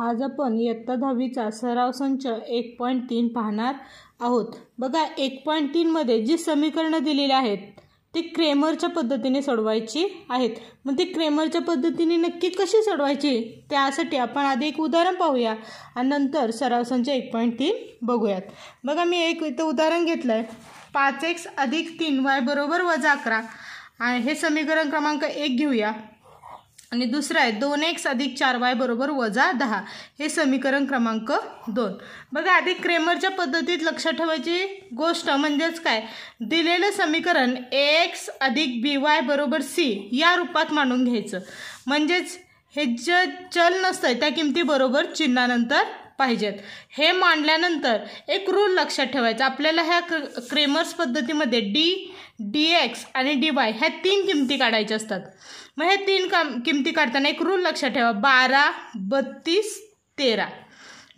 आज आपण इयत्ता दहावीचा सराव संच एक पॉईंट तीन पाहणार आहोत बघा एक पॉईंट तीनमध्ये जी समीकरणं दिलेली आहेत ते क्रेमरच्या पद्धतीने सोडवायची आहेत मग ती क्रेमरच्या पद्धतीने नक्की कशी सोडवायची त्यासाठी आपण आधी एक उदाहरण पाहूया आणि नंतर सराव संच एक पॉईंट तीन बघूयात बघा मी एक इथं उदाहरण घेतलं आहे पाच एक्स अधिक तीन वाय बरोबर वजा अकरा आणि हे समीकरण क्रमांक एक घेऊया आणि दुसरं आहे दोन एक्स अधिक चार वाय बरोबर वजा दहा हे समीकरण क्रमांक दोन बघा आधी क्रेमरच्या पद्धतीत लक्षात ठेवायची गोष्ट म्हणजेच काय दिलेलं समीकरण एक्स अधिक बी वाय बरोबर सी या रूपात मांडून घ्यायचं म्हणजेच हे जे चल नसतं त्या किमती बरोबर चिन्हानंतर पाहिजेत हे मांडल्यानंतर एक रूल लक्षात ठेवायचा आपल्याला ह्या क्रेमर्स पद्धतीमध्ये डी डी एक्स आणि डी वाय ह्या तीन किमती काढायच्या असतात मग हे तीन काम किमती काढताना एक रूल लक्षात ठेवा बारा बत्तीस तेरा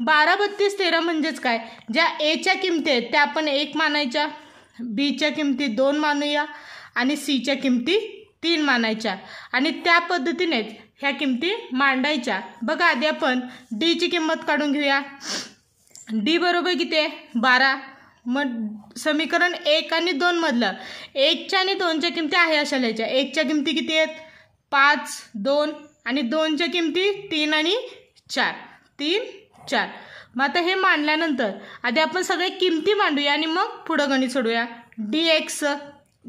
बारा बत्तीस तेरा म्हणजेच काय ज्या एच्या किमती आहेत त्या आपण एक मानायच्या बीच्या किमती दोन मानूया आणि सीच्या किमती तीन मानायच्या आणि त्या पद्धतीनेच ह्या किमती मांडायच्या बघा आधी आपण डीची किंमत काढून घेऊया डी बरोबर किती आहे बारा मग समीकरण एक आणि दोन मधलं एकच्या आणि दोनच्या किमती आहे अशा लिहायच्या एकच्या किमती किती आहेत पाच दोन आणि दोनच्या किमती तीन आणि चार तीन चार मग आता हे मांडल्यानंतर आधी आपण सगळे किमती मांडूया आणि मग पुढं गणित सोडूया डी एक्स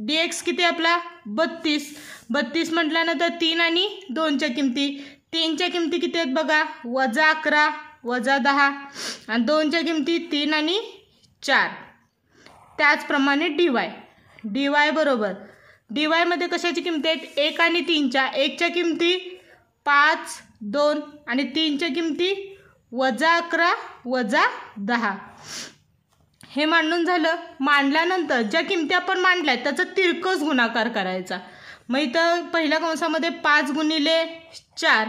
डी एक्स किती आपला बत्तीस बत्तीस म्हटल्यानंतर तीन आणि दोनच्या किमती तीनच्या किमती किती आहेत बघा वजा अकरा वजा दहा आणि दोनच्या किमती तीन आणि चार त्याचप्रमाणे डी वाय डी वाय बरोबर डी वायमध्ये कशाची किमती आहेत एक आणि तीनच्या एकच्या किमती पाच दोन आणि तीनच्या किमती वजा अकरा वजा दहा हे मांडून झालं मांडल्यानंतर ज्या किमती आपण मांडल्या त्याचा तिरकस गुणाकार करायचा मग इथं पहिल्या कंसामध्ये पाच गुणिले चार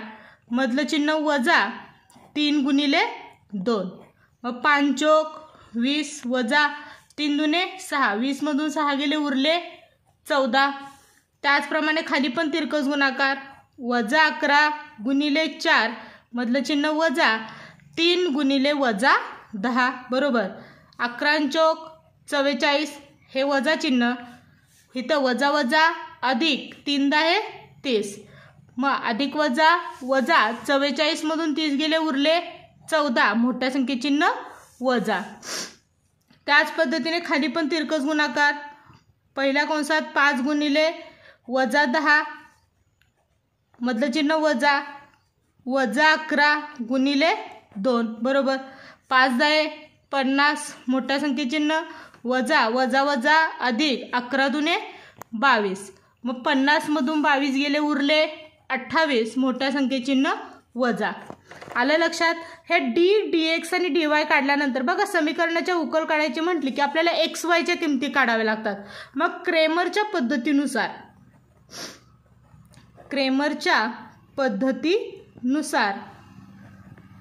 मधलं चिन्ह वजा तीन गुणिले दोन मग पाचोक वीस वजा तीन दुने सहा वीसमधून सहा गेले उरले चौदा त्याचप्रमाणे खाली पण तिरकस गुणाकार वजा अकरा गुणिले चार मधलं चिन्ह वजा तीन गुणिले वजा दहा बरोबर अकरा चोक चव्वेचाळीस हे वजा चिन्ह इथं वजा वजा अधिक तीनदा आहे तीस मग अधिक वजा वजा चव्वेचाळीसमधून तीस गेले उरले चौदा मोठ्या संख्येचिन्ह चिन्ह वजा त्याच पद्धतीने खाली पण तिरकस गुणाकार पहिल्या कंसात पाच गुणिले वजा दहा मधलं चिन्ह वजा वजा अकरा गुणिले दोन बरोबर पाच दहा पन्नास मोठ्या संख्येचिन्ह वजा वजा वजा अधिक अकरा दुने बावीस मग पन्नासमधून बावीस गेले उरले अठ्ठावीस मोठ्या संख्येचिन्ह वजा आलं लक्षात हे डी डी एक्स आणि डी वाय काढल्यानंतर बघा समीकरणाच्या उकल काढायची म्हटली की आपल्याला एक्स वायच्या किमती काढाव्या लागतात मग क्रेमरच्या पद्धतीनुसार क्रेमरच्या पद्धतीनुसार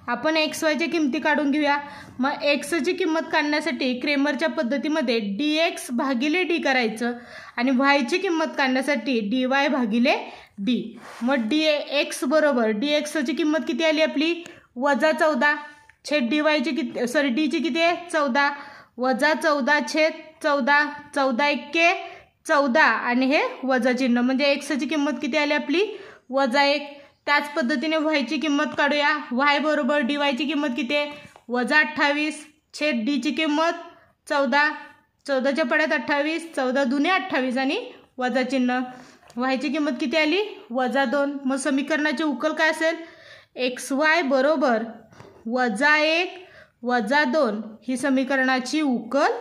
आपण एक्स वायच्या किमती काढून घेऊया मग एक्सची किंमत काढण्यासाठी क्रेमरच्या पद्धतीमध्ये डी एक्स भागिले डी करायचं आणि व्हायची किंमत काढण्यासाठी डी वाय भागिले डी मग डी एक्स बरोबर डी एक्सची किंमत किती आली आपली वजा चौदा छेद डी वायची किती सॉरी डीची किती आहे चौदा वजा चौदा छेद चौदा चौदा एक्के चौदा आणि हे वजा चिन्ह म्हणजे एक्सची किंमत किती आली आपली वजा एक त्याच पद्धतीने व्हायची किंमत काढूया व्हाय बरोबर डी वायची किंमत किती आहे वजा अठ्ठावीस छेद डीची किंमत चौदा चौदाच्या पड्यात अठ्ठावीस चौदा दुने अठ्ठावीस आणि वजा चिन्ह व्हायची किंमत किती आली वजा दोन मग समीकरणाची उकल काय असेल एक्स वाय बरोबर वजा एक वजा दोन ही समीकरणाची उकल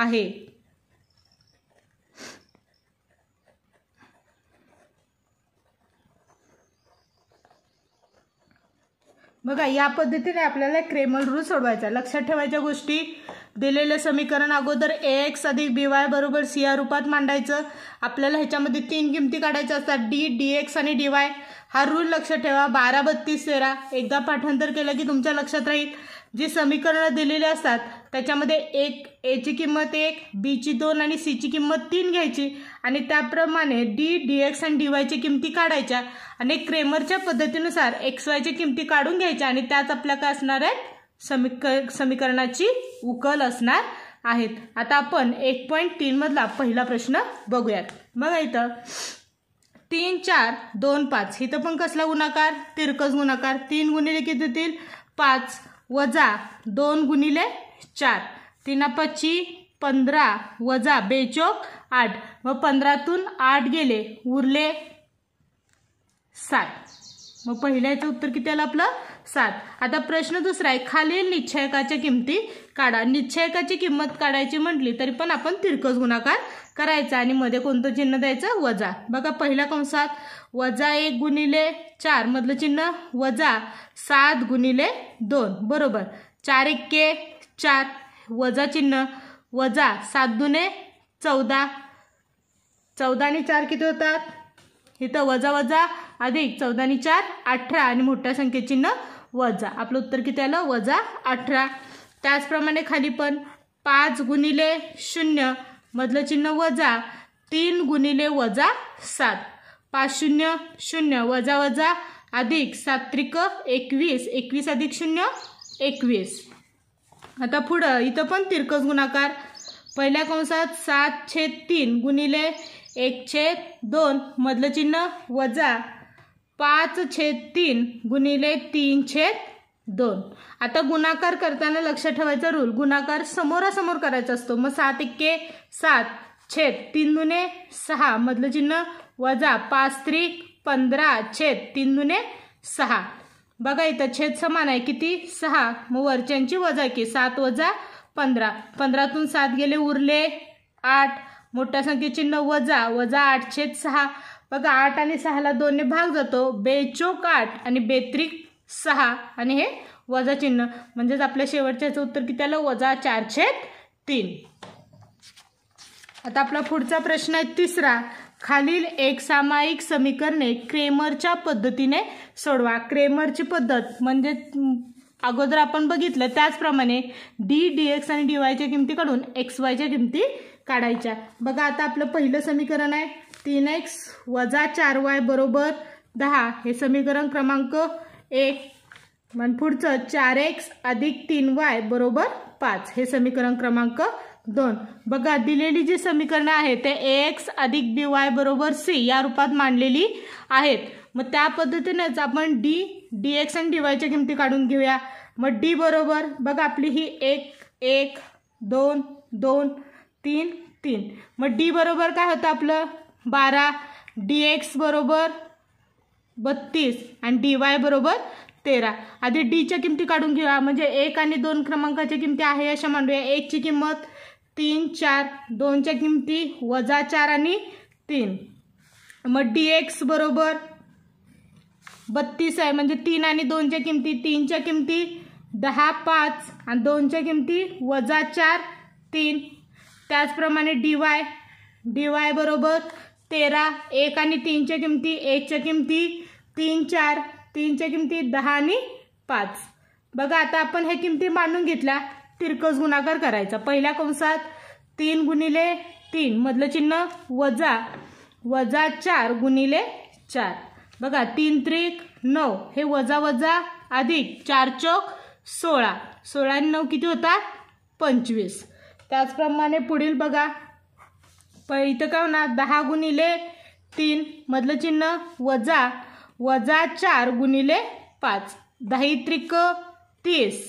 आहे बघा या पद्धतीने आपल्याला क्रेमल रूल सोडवायचा लक्षात ठेवायच्या गोष्टी दिलेलं समीकरण अगोदर ए एक्स अधिक बी वाय बरोबर सी या रूपात मांडायचं आपल्याला ह्याच्यामध्ये तीन किमती काढायच्या असतात डी डी एक्स आणि डी वाय हा रूल लक्षात ठेवा बारा बत्तीस तेरा एकदा पाठांतर केलं की तुमच्या लक्षात राहील जी समीकरणं दिलेली असतात त्याच्यामध्ये एक एची किंमत एक बीची दोन आणि सीची किंमत तीन घ्यायची आणि त्याप्रमाणे डी डी एक्स आणि डी वायच्या किमती काढायच्या आणि क्रेमरच्या पद्धतीनुसार एक्स वायच्या किमती काढून घ्यायच्या आणि त्याच आपल्या काय असणार आहे समीक समीकरणाची उकल असणार आहेत आता आपण एक पॉईंट तीनमधला पहिला प्रश्न बघूयात मग इथं तीन चार दोन पाच इथं पण कसला गुणाकार तिरकस गुणाकार तीन गुणिले किती देतील पाच वजा दोन गुणिले चार तीन पच्ची पंधरा वजा बेचोक आठ व पंधरातून आठ गेले उरले सात मग पहिल्याचं उत्तर किती आलं आपलं सात आता प्रश्न दुसरा आहे खालील निश्चयकाच्या किमती काढा निश्चयकाची किंमत काढायची म्हटली तरी पण आपण तिरकस गुणाकार करायचा आणि मध्ये कोणतं चिन्ह द्यायचं वजा बघा पहिल्या कंसात वजा एक गुणिले चार मधलं चिन्ह वजा सात गुणिले दोन बरोबर चार एक्के चार वजा चिन्ह वजा सात दुने चौदा चौदा आणि चार किती होतात इथं वजा वजा अधिक चौदा आणि चार अठरा आणि मोठ्या संख्ये चिन्ह वजा आपलं उत्तर किती आलं वजा अठरा त्याचप्रमाणे खाली पण पाच गुणिले शून्य मधलं चिन्ह वजा तीन गुणिले वजा सात पाच शून्य शून्य वजा वजा अधिक सात्रिक एकवीस एकवीस अधिक शून्य एकवीस आता पुढं इथं पण तिरकस गुणाकार पहिल्या कंसात सात छेद तीन गुणिले एक छेद दोन मधलं चिन्ह वजा पाच छेद तीन गुणिले तीन छेद दोन आता गुणाकार करताना लक्षात ठेवायचा रूल गुणाकार समोरासमोर करायचा असतो मग सात एक्के सात छेद तीन दुने सहा मधलं चिन्ह वजा पाच त्रिक पंधरा छेद तीन दुने सहा बघा इथं छेद समान आहे किती सहा मग वरच्यांची वजा की सात वजा पंधरा पंधरातून सात गेले उरले आठ मोठ्या नऊ वजा वजा आठ छेद सहा बघा आठ आणि सहाला दोनने भाग जातो बेचोक आठ आणि बेत्रिक सहा आणि हे वजा चिन्ह म्हणजेच आपल्या शेवटच्याचं उत्तर किती आलं वजा चार छेद तीन आता आपला पुढचा प्रश्न आहे तिसरा खालील एक सामायिक समीकरणे क्रेमरच्या पद्धतीने सोडवा क्रेमरची पद्धत म्हणजे अगोदर आपण बघितलं त्याचप्रमाणे डी डी एक्स आणि डी वायच्या किमती काढून एक्स वायच्या किमती काढायच्या बघा आता आपलं पहिलं समीकरण आहे तीन एक्स वजा चार वाय बरोबर दहा हे समीकरण क्रमांक एक मग पुढचं चार एक्स अधिक तीन वाय बरोबर पाच हे समीकरण क्रमांक दोन बघा दिलेली जी समीकरणं आहेत ते एक्स अधिक बी वाय बरोबर सी या रूपात मांडलेली आहेत मग त्या पद्धतीनेच आपण डी डी एक्स आणि डी वायच्या किमती काढून घेऊया मग डी बरोबर बघा आपली ही एक एक दोन दोन तीन तीन मग डी बरोबर काय होतं आपलं बारा डी एक्स बरोबर बत्तीस आणि डी वाय बरोबर तेरा आधी डीच्या किमती काढून घेऊया म्हणजे एक आणि दोन क्रमांकाच्या किमती आहे अशा मांडूया एकची किंमत तीन चार दोनच्या किमती वजा चार आणि तीन मग डी एक्स बरोबर बत्तीस आहे म्हणजे तीन आणि दोनच्या किमती तीनच्या किमती दहा पाच आणि दोनच्या किमती वजा चार तीन त्याचप्रमाणे डी वाय डी वाय बरोबर तेरा एक आणि तीनच्या किमती एकच्या किमती तीन चार तीनच्या किमती दहा आणि पाच बघा आता आपण हे किमती मांडून घेतल्या तिरकस गुणाकार करायचा पहिल्या कंसात तीन गुणिले तीन मधलं चिन्ह वजा वजा चार गुणिले चार बघा तीन त्रिक नऊ हे वजा वजा अधिक चार चौक सोळा सोळा आणि नऊ किती होतात पंचवीस त्याचप्रमाणे पुढील बघा प इथं काय होणार दहा गुणिले तीन मधलं चिन्ह वजा वजा चार गुणिले पाच दहा त्रिक तीस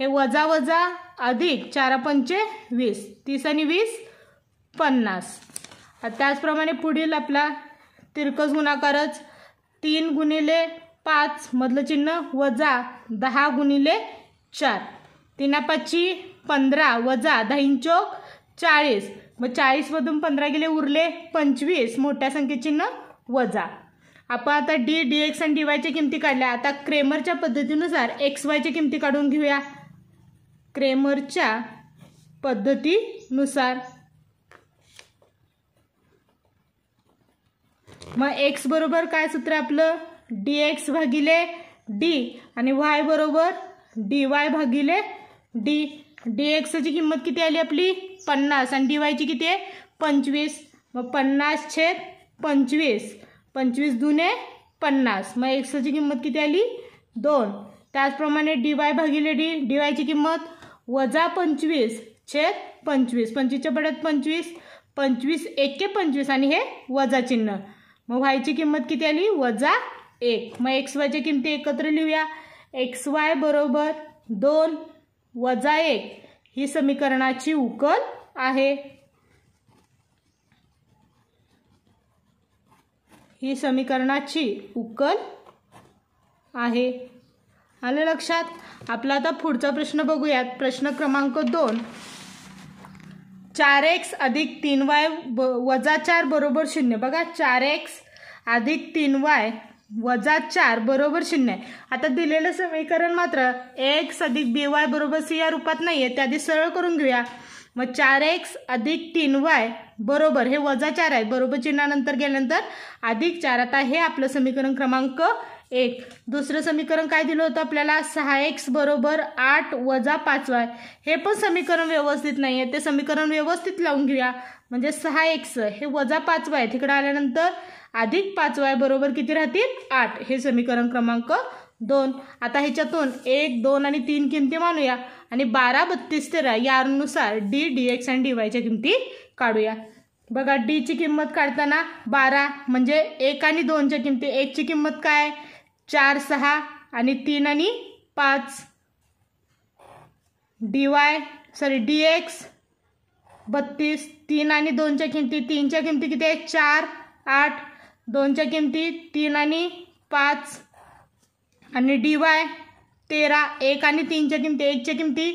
हे वजा वजा अधिक चार पंचे वीस तीस आणि वीस पन्नास त्याचप्रमाणे पुढील आपला तिरकस गुणाकारच तीन गुणिले पाच मधलं चिन्ह वजा दहा गुणिले चार तिनापाची पंधरा वजा दहीन चाळीस मग चाळीसमधून पंधरा गेले उरले पंचवीस मोठ्या संख्येचिन्ह वजा आपण आता डी डी एक्स आणि डी वायच्या किमती काढल्या आता क्रेमरच्या पद्धतीनुसार एक्स वायच्या किमती काढून घेऊया क्रेमरच्या पद्धतीनुसार मग एक्स बरोबर काय सूत्र आपलं डी एक्स भागिले डी आणि वाय बरोबर डी वाय भागिले डी डी एक्सची किंमत किती आली आपली पन्नास आणि डी वायची किती आहे पंचवीस मग पन्नास छेद पंचवीस पंचवीस दुने पन्नास मग एक्सची किंमत किती आली दोन त्याचप्रमाणे डी वाय भागिले डी डी वायची किंमत वजा पंचवीस छेद पंचवीस पंचवीसच्या पडत पंचवीस पंचवीस एके पंचवीस आणि हे वजा चिन्ह मग व्हायची किंमत किती आली वजा एक मग एक्स वायच्या किमती एकत्र लिहूया एक्स वाय बरोबर दोन वजा एक ही समीकरणाची उकल आहे ही समीकरणाची उकल आहे आलं लक्षात आपला आता पुढचा प्रश्न बघूयात प्रश्न क्रमांक दोन चार एक्स अधिक तीन वाय ब वजा चार बरोबर शून्य बघा चार एक्स अधिक तीन वाय वजा चार बरोबर शून्य आता दिलेलं समीकरण मात्र एक्स अधिक बी वाय बरोबर सी या रूपात नाही आहे त्याआधी सरळ करून घेऊया मग चार एक्स अधिक तीन वाय बरोबर हे वजा चार आहे बरोबर चिन्हानंतर गेल्यानंतर अधिक चार आता हे आपलं समीकरण क्रमांक एक दुसरं समीकरण काय दिलं होतं आपल्याला सहा एक्स बरोबर आठ वजा पाचवा हे पण समीकरण व्यवस्थित नाही आहे ते समीकरण व्यवस्थित लावून घेऊया म्हणजे सहा एक्स हे वजा पाचवा आहे तिकडे आल्यानंतर अधिक पाचवा वाय बरोबर किती राहतील आठ हे समीकरण क्रमांक दोन आता ह्याच्यातून एक दोन आणि तीन किमती मानूया आणि बारा बत्तीस तेरा यानुसार डी डी एक्स आणि डी वायच्या किमती काढूया बघा डीची किंमत काढताना बारा म्हणजे एक आणि दोनच्या किमती एकची किंमत काय आहे चार सहा आणि तीन आणि पाच D Y sorry D X बत्तीस तीन आणि दोनच्या किमती तीनच्या किमती किती आहे चार आठ दोनच्या किमती तीन आणि पाच आणि डी वाय तेरा एक आणि तीनच्या किमती एकच्या किमती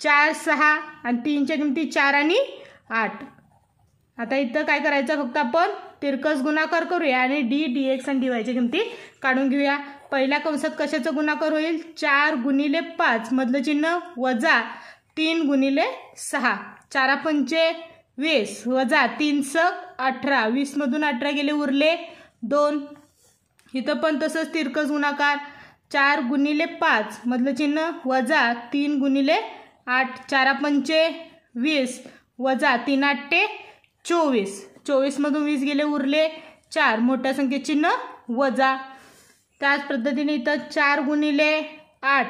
चार सहा आणि तीनच्या किमती चार आणि आठ आता इथं काय करायचं फक्त आपण तिरकस गुणाकार करूया आणि डी डी एक्स आणि डी वायच्या किमती काढून घेऊया पहिल्या कंसात कशाचा गुणाकार होईल चार गुणिले पाच मधलं चिन्ह वजा तीन गुणिले सहा चारा पंचे वीस वजा तीन सक अठरा वीसमधून अठरा गेले उरले दोन इथं पण तसंच तिरकस गुणाकार चार गुणिले पाच मधलं चिन्ह वजा तीन गुणिले आठ चारा पंचे वीस वजा तीन आठ ते चोवीस चोवीसमधून वीस गेले उरले चार मोठ्या संख्ये चिन्ह वजा त्याच पद्धतीने इथं चार गुणिले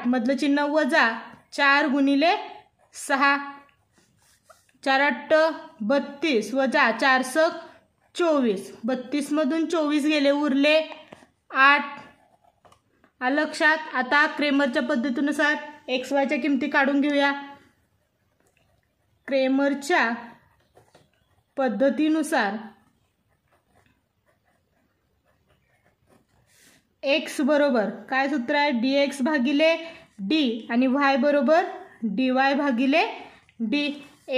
मधलं चिन्ह वजा चार गुणिले सहा चार आठ बत्तीस वजा चार सक चोवीस बत्तीसमधून चोवीस गेले उरले आठ लक्षात आता क्रेमरच्या पद्धतीनुसार एक्स वायच्या किमती काढून घेऊया क्रेमरच्या पद्धतीनुसार एक्स बरोबर काय सूत्र आहे डी एक्स भागिले डी आणि वाय बरोबर डी वाय भागिले डी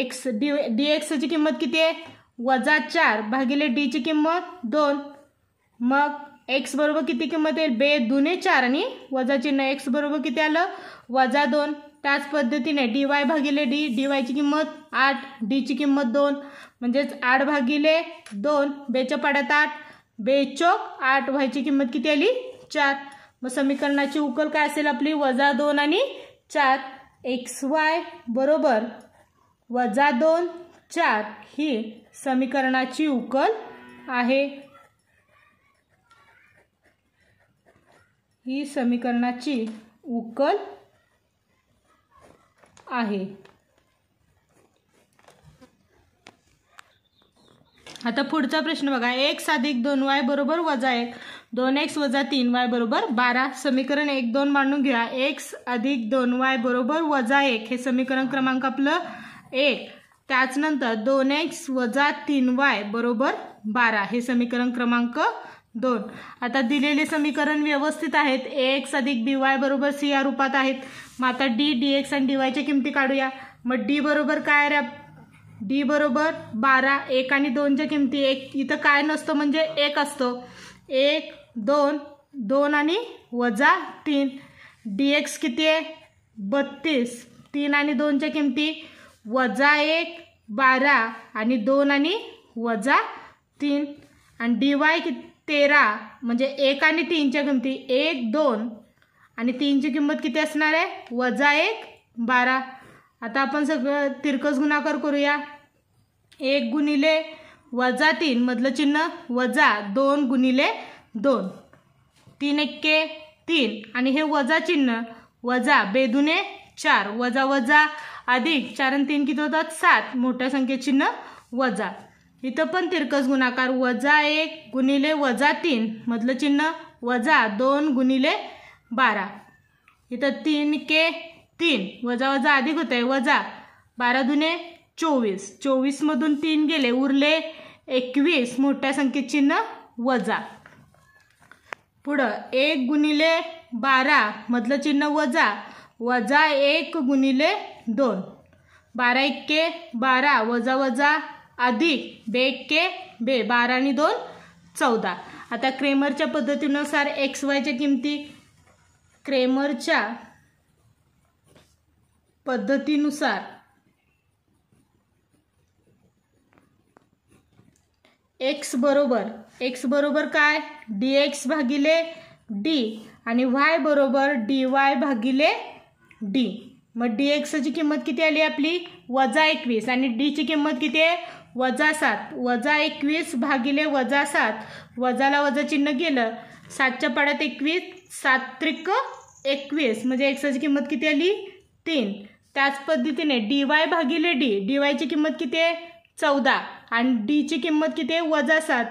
एक्स डी डी एक्सची किंमत किती आहे वजा चार भागिले डीची किंमत दोन मग एक्स बरोबर किती किंमत आहे बे दुने चार आणि वजा चिन्ह एक्स बरोबर किती आलं वजा दोन त्याच पद्धतीने डी वाय भागिले डी डी वायची किंमत आठ डीची किंमत दोन म्हणजेच आठ भागिले दोन बेच्या पाड्यात आठ बेचोक आठ व्हायची किंमत किती आली चार मग समीकरणाची उकल काय असेल आपली वजा दोन आणि चार एक्स वाय बरोबर वजा दोन चार ही समीकरणाची उकल आहे ही समीकरणाची उकल आहे आता पुढचा प्रश्न बघा एक्स अधिक दोन वाय बरोबर वजा एक दोन एक्स वजा तीन वाय बरोबर बारा समीकरण एक दोन मांडून घ्या एक्स अधिक दोन वाय बरोबर वजा एक हे समीकरण क्रमांक आपलं एक त्याचनंतर दोन एक्स वजा तीन वाय बरोबर बारा हे समीकरण क्रमांक दोन आता दिलेले समीकरण व्यवस्थित आहेत ए एक्स अधिक बी वाय बरोबर सी या रूपात आहेत मग आता डी डी एक्स आणि डी वायच्या किमती काढूया मग डी बरोबर काय रे डी बरोबर बारा एक आणि दोनच्या किमती एक इथं काय नसतो म्हणजे एक असतो एक दोन दोन आणि वजा तीन डी एक्स किती आहे बत्तीस तीन आणि दोनच्या किमती वजा एक बारा आणि दोन आणि वजा तीन आणि डी वाय किती तेरा म्हणजे एक आणि तीनच्या किमती एक दोन आणि तीनची किंमत किती असणार आहे वजा एक बारा आता आपण सगळं तिरकस गुणाकार करूया एक गुणिले वजा तीन मधलं चिन्ह वजा दोन गुणिले दोन तीन एक्के तीन आणि हे वजा चिन्ह वजा बेदुने चार वजा वजा अधिक चार आणि तीन किती होतात सात मोठ्या संख्येचिन्ह चिन्ह वजा इथं पण तिरकस गुणाकार वजा एक गुणिले वजा तीन मधलं चिन्ह वजा दोन गुणिले बारा इथं तीन के तीन वजा वजा अधिक होत आहे वजा बारा दुने चोवीस चोवीसमधून तीन गेले उरले एकवीस मोठ्या संख्येत चिन्ह वजा पुढं एक गुणिले बारा मधलं चिन्ह वजा वजा एक गुणिले दोन बारा के बारा वजा वजा अधिक बे के बे बारा आणि दोन चौदा आता क्रेमरच्या पद्धतीनुसार एक्स वायच्या किमती क्रेमरच्या पद्धतीनुसार एक्स बरोबर एक्स बरोबर काय डी एक्स भागिले डी आणि वाय बरोबर डी वाय भागिले डी मग डी एक्सची किंमत किती आली आपली वजा एकवीस आणि डीची किंमत किती आहे वजा सात वजा एकवीस भागिले वजा सात वजाला वजा चिन्ह गेलं सातच्या पाड्यात एकवीस सात्रिक एकवीस म्हणजे एक्साची किंमत किती आली तीन त्याच पद्धतीने डी वाय भागिले डी डी वायची किंमत किती आहे चौदा आणि डीची किंमत किती आहे वजा सात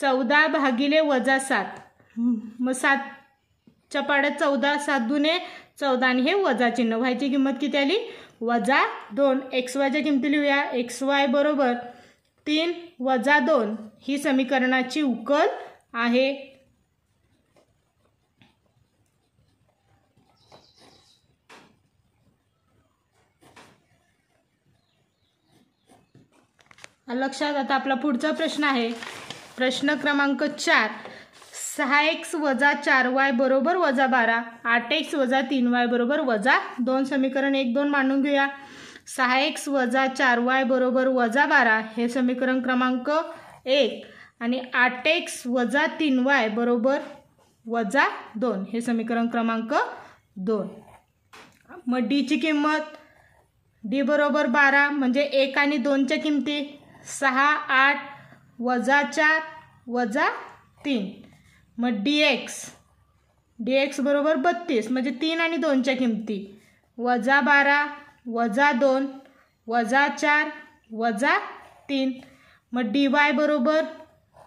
चौदा भागिले वजा सात मग सातच्या पाड्यात चौदा सात दुने चौदा आणि हे वजा चिन्ह व्हायची किंमत किती आली वजा दोन एक्स वायच्या किमती लिहूया एक्स वाय बरोबर तीन वजा दोन ही समीकरणाची उकल आहे लक्षात आता आपला पुढचा प्रश्न आहे प्रश्न क्रमांक चार सहा एक्स वजा चार वाय बरोबर वजा बारा आठ एक्स वजा तीन वाय बरोबर वजा दोन समीकरण एक दोन मांडून घेऊया सहा एक्स वजा चार वाय बरोबर वजा बारा हे समीकरण क्रमांक एक आणि आठ एक्स वजा तीन वाय बरोबर वजा दोन हे समीकरण क्रमांक दोन मग डीची किंमत डी बरोबर बारा म्हणजे एक आणि दोनच्या किमती सहा आठ वजा चार वजा तीन मग डी एक्स डी एक्स बरोबर बत्तीस म्हणजे तीन आणि दोनच्या किमती वजा बारा वजा दोन वजा चार वजा तीन मग डी वाय बरोबर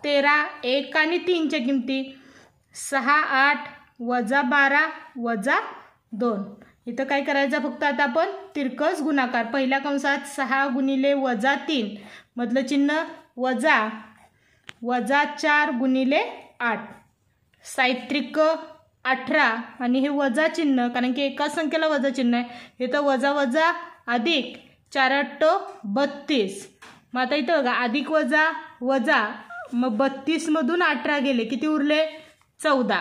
तेरा एक आणि तीनच्या किमती सहा आठ वजा बारा वजा दोन इथं काय करायचं फक्त आता आपण तिरकस गुणाकार पहिल्या कंसात सहा गुणिले वजा तीन मधलं चिन्ह वजा वजा चार गुणिले आठ साहित्रिक अठरा आणि हे वजा चिन्ह कारण की एका संख्येला वजा चिन्ह आहे हे तर वजा वजा अधिक चार बत्तीस मग आता इथं बघा अधिक वजा वजा मग बत्तीसमधून अठरा गेले किती उरले चौदा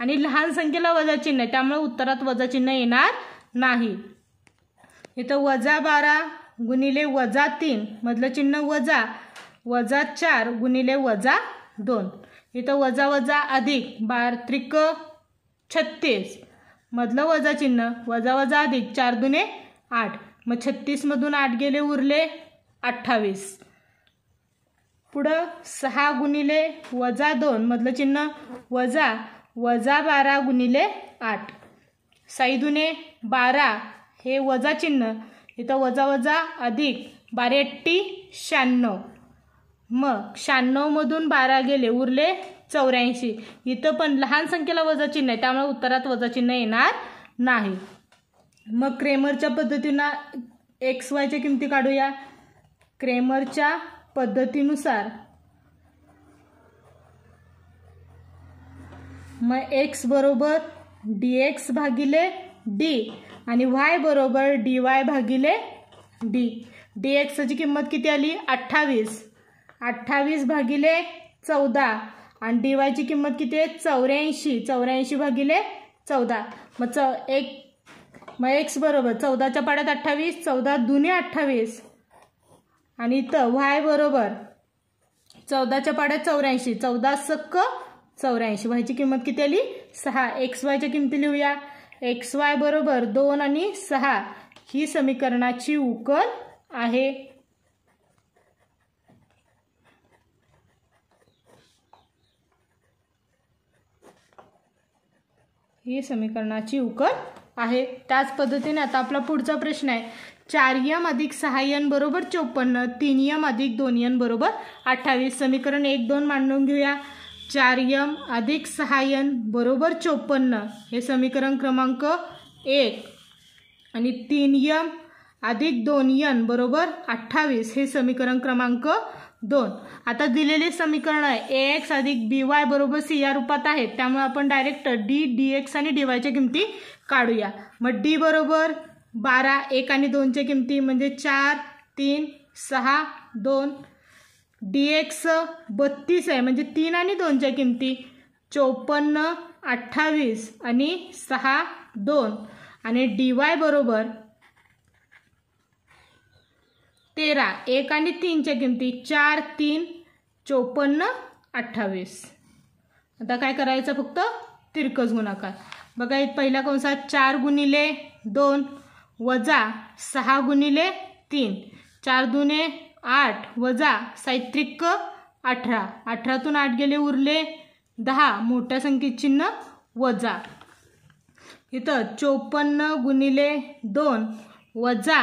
आणि लहान संख्येला वजा चिन्ह आहे त्यामुळे उत्तरात वजा चिन्ह येणार नाही इथं वजा बारा गुणिले वजा तीन मधलं चिन्ह वजा वजा चार गुणिले वजा दोन इथं वजा वजा अधिक बार त्रिक छत्तीस मधलं वजा चिन्ह वजा वजा अधिक चार दुने आठ मग छत्तीसमधून आठ गेले उरले अठ्ठावीस पुढं सहा गुणिले वजा दोन मधलं चिन्ह वजा वजा बारा गुणिले आठ दुने बारा हे वजा चिन्ह इथं वजा वजा अधिक बारेट्टी शहाण्णव मग शहाण्णवमधून बारा गेले उरले चौऱ्याऐंशी इथं पण लहान संख्येला वजा चिन्ह आहे त्यामुळे उत्तरात वजा चिन्ह येणार नाही मग क्रेमरच्या पद्धतीनं एक्स वायच्या किमती काढूया क्रेमरच्या पद्धतीनुसार मग एक्स बरोबर डी एक्स भागिले डी आणि वाय बरोबर डी वाय भागिले डी डी एक्सची किंमत किती आली अठ्ठावीस अठ्ठावीस भागिले चौदा आणि डी वायची किंमत किती आहे चौऱ्याऐंशी चौऱ्याऐंशी भागिले चौदा मग च एक मग एक्स बरोबर चौदाच्या पाड्यात अठ्ठावीस चौदा दुने अठ्ठावीस आणि इथं व्हाय बरोबर चौदाच्या पाड्यात चौऱ्याऐंशी चौदा सक्क चौऱ्याऐंशी व्हायची किंमत किती आली सहा एक्स वायच्या किमती लिहूया एक्स वाय बरोबर दोन आणि सहा ही समीकरणाची उकल आहे ही समीकरणाची उकल आहे त्याच पद्धतीने आता आपला पुढचा प्रश्न आहे चार यम अधिक सहाय्यन बरोबर चोपन्न तीन यम अधिक दोन यन बरोबर अठ्ठावीस समीकरण एक दोन मांडून घेऊया चार यम अधिक सहायन बरोबर चोपन्न हे समीकरण क्रमांक एक आणि तीन यम अधिक दोन यन बरोबर अठ्ठावीस हे समीकरण क्रमांक दोन आता दिलेले समीकरणं आहे ए एक्स अधिक बी वाय बरोबर सी या रूपात आहेत त्यामुळे आपण डायरेक्ट डी डी एक्स आणि डी वायच्या किमती काढूया मग डी बरोबर बारा एक आणि दोनच्या किमती म्हणजे चार तीन सहा दोन डी एक्स बत्तीस आहे म्हणजे तीन आणि दोनच्या किमती चोपन्न अठ्ठावीस आणि सहा दोन आणि डी वाय बरोबर तेरा एक आणि तीनच्या किमती चार तीन चोपन्न अठ्ठावीस आता काय करायचं फक्त तिरकस गुणाकार बघा इथं पहिला कंसात चार गुणिले दोन वजा सहा गुणिले तीन चार दुने आठ वजा साहित्यिक अठरा अठरातून आठ गेले उरले दहा मोठ्या संख्येत चिन्ह वजा इथं चोपन्न गुणिले दोन वजा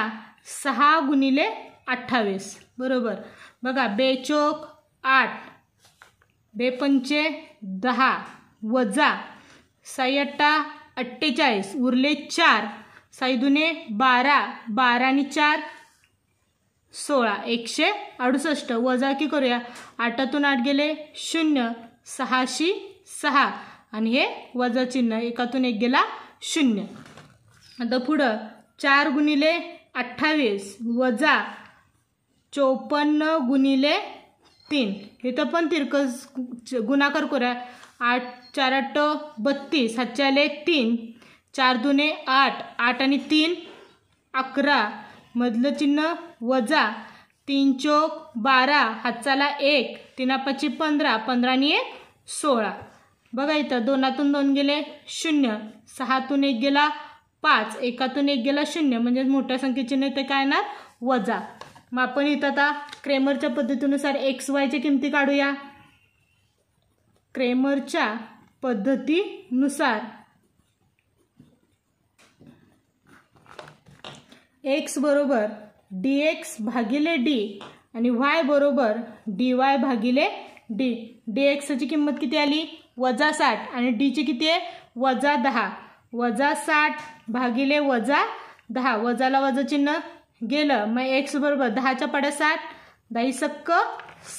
सहा गुणिले अठ्ठावीस बरोबर बघा बेचोक आठ बेपंचे दहा वजा सायट्टा अठ्ठेचाळीस उरले चार दुने बारा बारा आणि चार सोळा एकशे अडुसष्ट वजा की करूया आठातून आठ गेले शून्य सहाशी सहा आणि हे वजा चिन्ह एकातून एक गेला शून्य आता पुढं चार गुणिले अठ्ठावीस वजा चौपन्न गुणिले तीन इथं पण तिरकस गुणाकार करूया आठ चार आठ बत्तीस हातच्याले तीन चार दुने आठ आठ आणि तीन अकरा मधलं चिन्ह वजा तीन चोक बारा हातचाला एक तीनापाची पंधरा पंधरा आणि एक सोळा बघा इथं दोनातून दोन गेले शून्य सहातून एक गेला पाच एकातून एक गेला शून्य म्हणजे मोठ्या संख्येचे नाही ते काय येणार वजा मग आपण इथं आता क्रेमरच्या पद्धतीनुसार एक्स वायच्या किमती काढूया क्रेमरच्या पद्धतीनुसार एक्स बरोबर डी एक्स भागिले डी आणि वाय बरोबर डी वाय भागिले डी डी एक्सची किंमत किती आली वजा साठ आणि डीची किती आहे वजा दहा वजा साठ भागिले वजा दहा वजाला वजा चिन्ह गेलं मग एक्स बरोबर दहाच्या पाड्यात सात दहा सक्क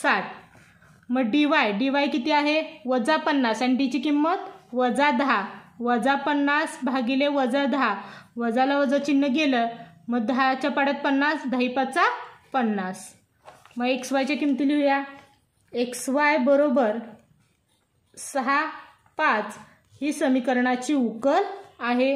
सात मग डी वाय डी वाय किती आहे वजा पन्नास आणि डीची किंमत वजा दहा वजा पन्नास भागिले वजा दहा वजाला वजा चिन्ह गेलं मग दहाच्या पाड्यात पन्नास दही पाचा पन्नास मग एक्स वायच्या किमती लिहूया एक्स वाय बरोबर सहा पाच ही समीकरणाची उकल आहे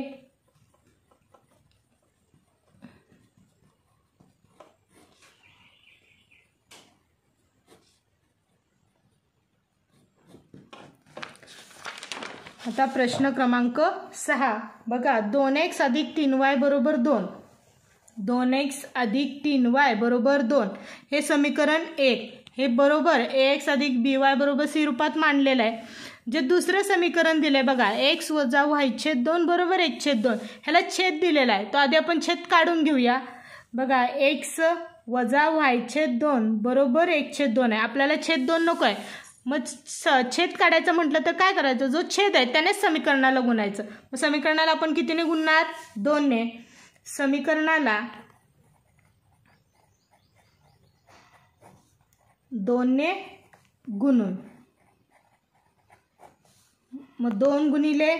आता प्रश्न क्रमांक सहा बघा दोन एक्स अधिक तीन वाय बरोबर दोन दोन एक्स अधिक तीन वाय बरोबर दोन हे समीकरण एक हे बरोबर ए एक्स अधिक बी वाय बरोबर सी रूपात मांडलेलं आहे जे दुसरं समीकरण दिलं आहे बघा एक्स वजा वाय छेद दोन बरोबर एक छेद दोन ह्याला छेद दिलेला आहे तो आधी आपण छेद काढून घेऊया बघा एक्स वजा वाय छेद दोन बरोबर एक छेद दोन आहे आपल्याला छेद दोन नको आहे मग स छेद काढायचं म्हटलं तर काय करायचं जो छेद आहे त्यानेच समीकरणाला गुणायचं मग समीकरणाला आपण कितीने गुणणार दोनने समीकरणाला दोनने गुणून मग दोन गुणिले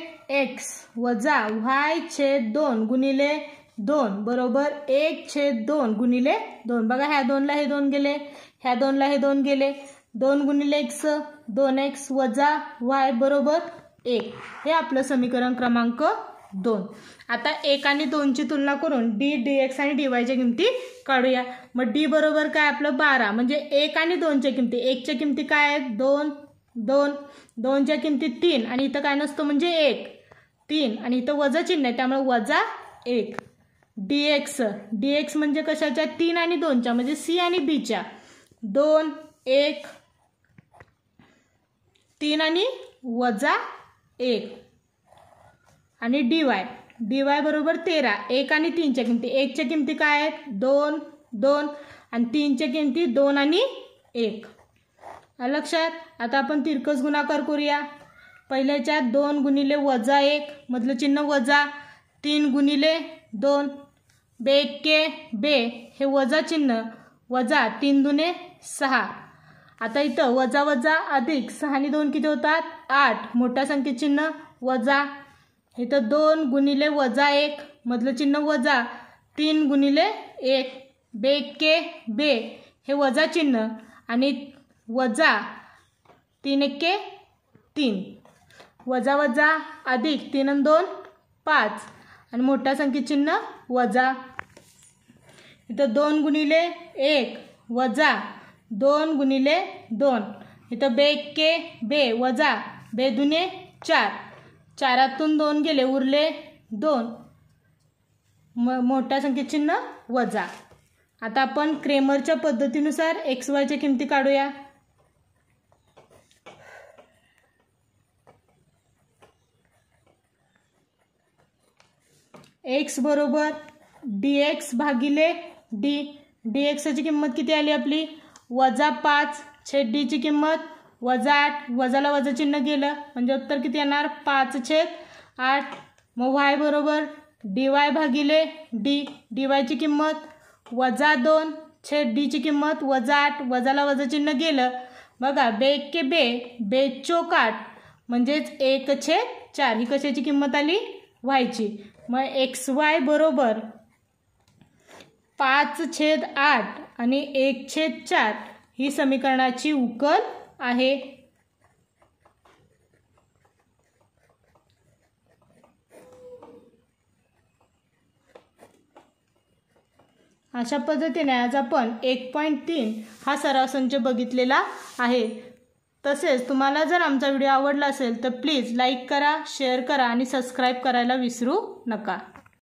एक्स वजा व्हाय छेद दोन गुणिले दोन बरोबर एक छेद दोन गुणिले दोन बघा ह्या दोनला हे दोन गेले ह्या दोनला हे दोन गेले दोन गुणिले एक्स दोन एक्स वजा वाय बरोबर एक हे आपलं समीकरण क्रमांक दोन आता एक आणि दोनची तुलना करून डी डी एक्स आणि डी वायच्या किमती काढूया मग डी बरोबर काय आपलं बारा म्हणजे एक आणि दोनच्या किमती एकच्या किमती काय आहेत दोन दोन दोनच्या किमती तीन आणि इथं काय नसतो म्हणजे एक तीन आणि इथं वजा चिन्ह आहे त्यामुळे वजा एक डी एक्स डी एक्स म्हणजे कशाच्या तीन आणि दोनच्या म्हणजे सी आणि बीच्या दोन एक तीन आणि वजा एक आणि डी वाय डी वाय बरोबर तेरा एक आणि तीनच्या किमती एकच्या किमती काय आहेत दोन दोन आणि तीनच्या किमती दोन आणि एक लक्षात आता आपण तिरकस गुणाकार करूया पहिल्याच्या दोन गुणिले वजा एक मधलं चिन्ह वजा तीन गुणिले दोन बे के बे हे वजा चिन्ह वजा तीन दुने सहा आता इथं वजा वजा अधिक आणि दोन किती होतात आठ मोठ्या संख्येत चिन्ह वजा इथं दोन गुणिले वजा एक मधलं चिन्ह वजा तीन गुणिले एक बे के बे हे वजा चिन्ह आणि वजा तीन के तीन वजा वजा अधिक तीन आणि दोन पाच आणि मोठ्या संख्येत चिन्ह वजा इथं दोन गुणिले एक वजा दोन गुणिले दोन इथं बे के बे वजा बे दुने चार चारातून दोन गेले उरले दोन म मोठ्या चिन्ह वजा आता आपण क्रेमरच्या पद्धतीनुसार एक्स वायच्या किमती काढूया एक्स बरोबर डी एक्स भागिले डी डी एक्सची किंमत किती आली आपली वजा पाच छेडीची किंमत वजा आठ वजाला वजा चिन्ह गेलं म्हणजे उत्तर किती येणार पाच छेद आठ मग वाय बरोबर डी वाय भागिले डी डी वायची किंमत वजा दोन छेद डीची किंमत वजा आठ वजाला वजा चिन्ह गेलं बघा बे के बे बे चोक आठ म्हणजेच एक छेद चार ही कशाची किंमत आली व्हायची मग एक्स वाय बरोबर पाच छेद आठ आणि एक छेद चार ही समीकरणाची उकल आहे अशा पद्धतीने आज आपण एक पॉईंट तीन हा सराव संच बघितलेला आहे तसेच तुम्हाला जर आमचा व्हिडिओ आवडला असेल तर प्लीज लाईक करा शेअर करा आणि सबस्क्राईब करायला विसरू नका